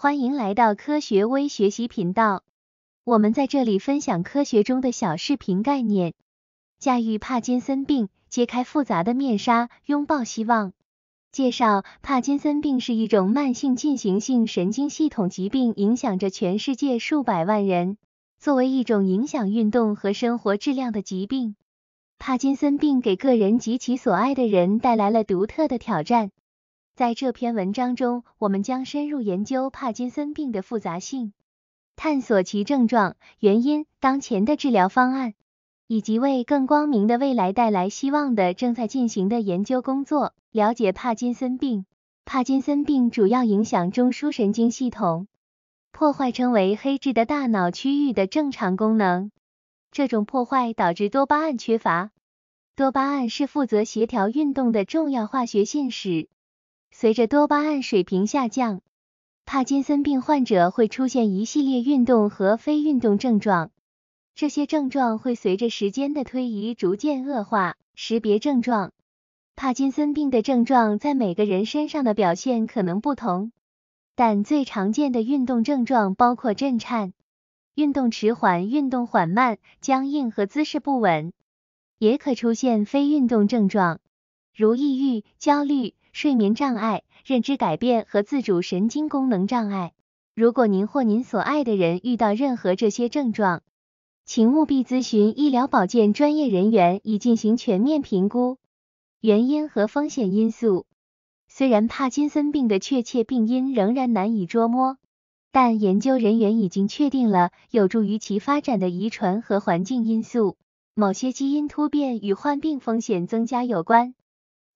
欢迎来到科学微学习频道，我们在这里分享科学中的小视频概念。驾驭帕金森病，揭开复杂的面纱，拥抱希望。介绍：帕金森病是一种慢性进行性神经系统疾病，影响着全世界数百万人。作为一种影响运动和生活质量的疾病，帕金森病给个人及其所爱的人带来了独特的挑战。在这篇文章中，我们将深入研究帕金森病的复杂性，探索其症状、原因、当前的治疗方案，以及为更光明的未来带来希望的正在进行的研究工作。了解帕金森病，帕金森病主要影响中枢神经系统，破坏称为黑质的大脑区域的正常功能。这种破坏导致多巴胺缺乏，多巴胺是负责协调运动的重要化学信使。随着多巴胺水平下降，帕金森病患者会出现一系列运动和非运动症状，这些症状会随着时间的推移逐渐恶化。识别症状，帕金森病的症状在每个人身上的表现可能不同，但最常见的运动症状包括震颤、运动迟缓、运动缓慢、僵硬和姿势不稳。也可出现非运动症状，如抑郁、焦虑。睡眠障碍、认知改变和自主神经功能障碍。如果您或您所爱的人遇到任何这些症状，请务必咨询医疗保健专业人员以进行全面评估、原因和风险因素。虽然帕金森病的确切病因仍然难以捉摸，但研究人员已经确定了有助于其发展的遗传和环境因素。某些基因突变与患病风险增加有关。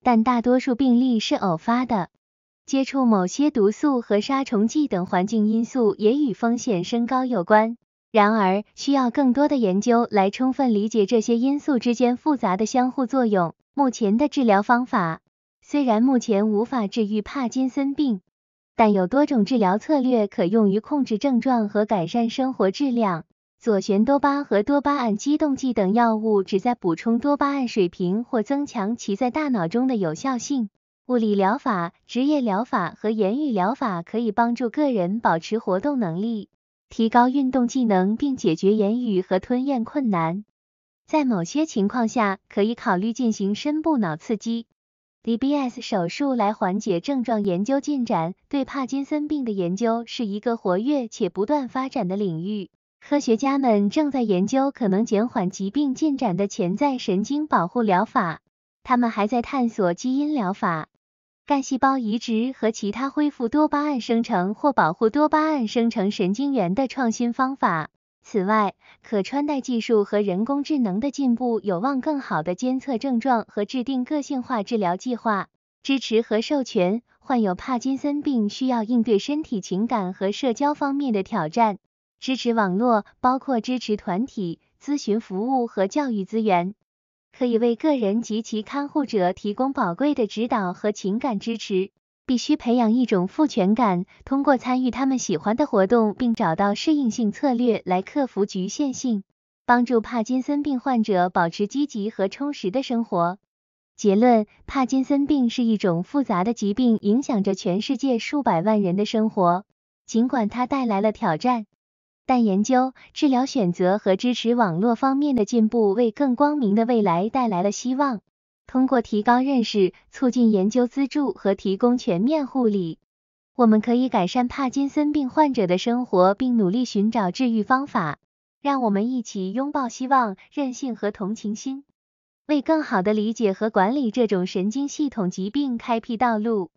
但大多数病例是偶发的，接触某些毒素和杀虫剂等环境因素也与风险升高有关。然而，需要更多的研究来充分理解这些因素之间复杂的相互作用。目前的治疗方法虽然目前无法治愈帕金森病，但有多种治疗策略可用于控制症状和改善生活质量。左旋多巴和多巴胺激动剂等药物旨在补充多巴胺水平或增强其在大脑中的有效性。物理疗法、职业疗法和言语疗法可以帮助个人保持活动能力，提高运动技能，并解决言语和吞咽困难。在某些情况下，可以考虑进行深部脑刺激 （DBS） 手术来缓解症状。研究进展对帕金森病的研究是一个活跃且不断发展的领域。科学家们正在研究可能减缓疾病进展的潜在神经保护疗法。他们还在探索基因疗法、干细胞移植和其他恢复多巴胺生成或保护多巴胺生成神经元的创新方法。此外，可穿戴技术和人工智能的进步有望更好地监测症状和制定个性化治疗计划。支持和授权患有帕金森病需要应对身体、情感和社交方面的挑战。支持网络包括支持团体、咨询服务和教育资源，可以为个人及其看护者提供宝贵的指导和情感支持。必须培养一种赋权感，通过参与他们喜欢的活动，并找到适应性策略来克服局限性，帮助帕金森病患者保持积极和充实的生活。结论：帕金森病是一种复杂的疾病，影响着全世界数百万人的生活，尽管它带来了挑战。但研究、治疗选择和支持网络方面的进步，为更光明的未来带来了希望。通过提高认识、促进研究资助和提供全面护理，我们可以改善帕金森病患者的生活，并努力寻找治愈方法。让我们一起拥抱希望、韧性和同情心，为更好地理解和管理这种神经系统疾病开辟道路。